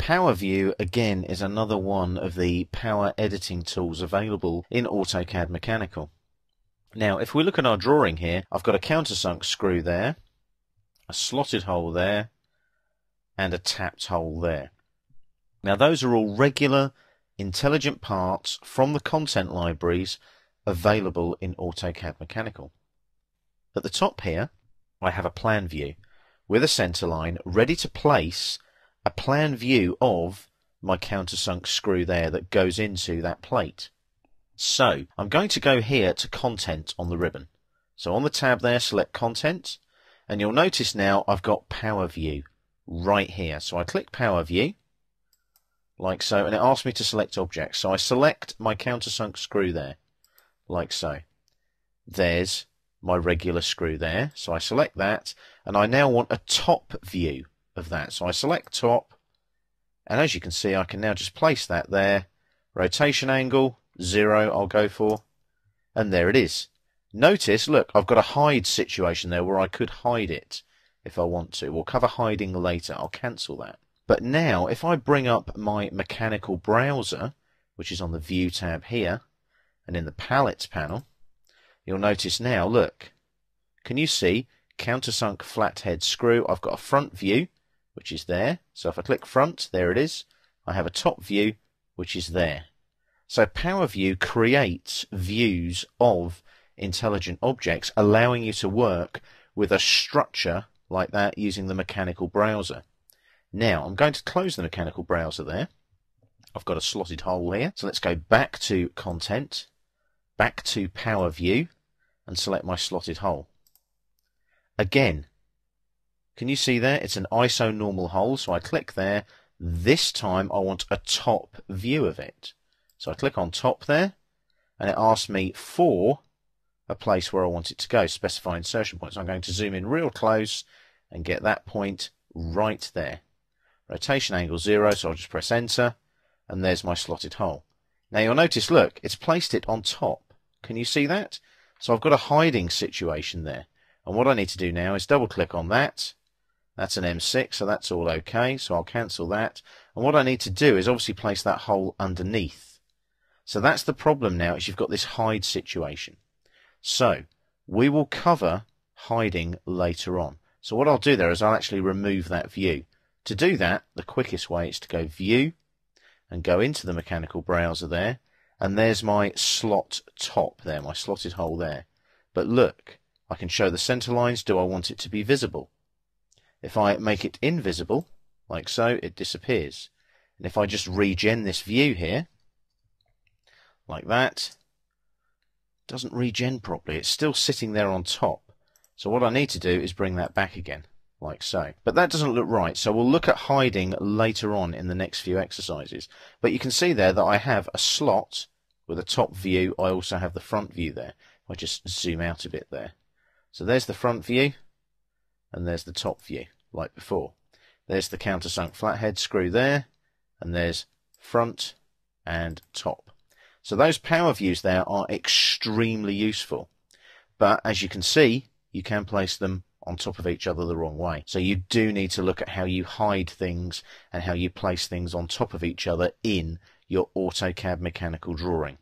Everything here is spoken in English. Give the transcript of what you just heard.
Power View, again, is another one of the power editing tools available in AutoCAD Mechanical. Now, if we look at our drawing here, I've got a countersunk screw there, a slotted hole there, and a tapped hole there. Now, those are all regular, intelligent parts from the content libraries available in AutoCAD Mechanical. At the top here, I have a plan view with a center line ready to place a plan view of my countersunk screw there that goes into that plate. So I'm going to go here to content on the ribbon. So on the tab there, select content and you'll notice now I've got power view right here. So I click power view like so and it asks me to select objects. So I select my countersunk screw there like so. There's my regular screw there. So I select that and I now want a top view of that. So I select top, and as you can see, I can now just place that there. Rotation angle, zero, I'll go for. And there it is. Notice, look, I've got a hide situation there where I could hide it if I want to. We'll cover hiding later. I'll cancel that. But now, if I bring up my mechanical browser, which is on the View tab here, and in the Palettes panel, you'll notice now, look, can you see countersunk flathead screw? I've got a front view, which is there. So if I click front, there it is. I have a top view, which is there. So Power View creates views of intelligent objects, allowing you to work with a structure like that using the mechanical browser. Now, I'm going to close the mechanical browser there. I've got a slotted hole here. So let's go back to content, back to Power View, and select my slotted hole. Again, can you see there? It's an ISO normal hole, so I click there. This time I want a top view of it. So I click on top there, and it asks me for a place where I want it to go, specify insertion points. I'm going to zoom in real close and get that point right there. Rotation angle zero, so I'll just press enter, and there's my slotted hole. Now you'll notice, look, it's placed it on top. Can you see that? So I've got a hiding situation there. And what I need to do now is double click on that, that's an M6, so that's all okay. So I'll cancel that. And what I need to do is obviously place that hole underneath. So that's the problem now, is you've got this hide situation. So we will cover hiding later on. So what I'll do there is I'll actually remove that view. To do that, the quickest way is to go View and go into the mechanical browser there. And there's my slot top there, my slotted hole there. But look, I can show the center lines. Do I want it to be visible? If I make it invisible, like so, it disappears. And if I just regen this view here, like that, doesn't regen properly. It's still sitting there on top. So what I need to do is bring that back again, like so. But that doesn't look right, so we'll look at hiding later on in the next few exercises. But you can see there that I have a slot with a top view. I also have the front view there. I just zoom out a bit there. So there's the front view and there's the top view, like before. There's the countersunk flathead screw there, and there's front and top. So those power views there are extremely useful. But as you can see, you can place them on top of each other the wrong way. So you do need to look at how you hide things and how you place things on top of each other in your AutoCAD mechanical drawing.